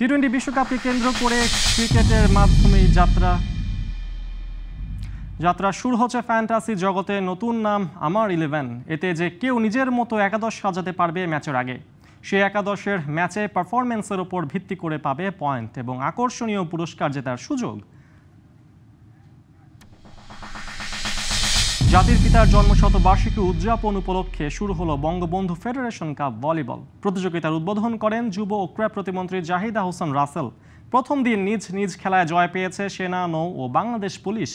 T twenty বিশ্বকাপকে কেন্দ্র করে ক্রিকেটের মাধ্যমে যাত্রা যাত্রা শুরু হচ্ছে ফ্যান্টাসি জগতে নতুন নাম আমার ইলেভেন এতে যে কেউ নিজের মতো একাদশ সাজাতে পারবে ম্যাচের আগে সে একাদশের ম্যাচে পারফরমেন্সের ওপর ভিত্তি করে পাবে পয়েন্ট এবং আকর্ষণীয় পুরস্কার জেতার সুযোগ জাতির পিতার জন্মশতবার্ষিকী উদযাপন উপলক্ষে শুরু হলো বঙ্গবন্ধু ফেডারেশন কাপ ভলিবল প্রতিযোগিতার উদ্বোধন করেন যুব ও ক্রীড়া প্রতিমন্ত্রী জাহিদা হোসেন রাসেল প্রথম দিন নিজ নিজ খেলায় জয় পেয়েছে সেনা নৌ ও বাংলাদেশ পুলিশ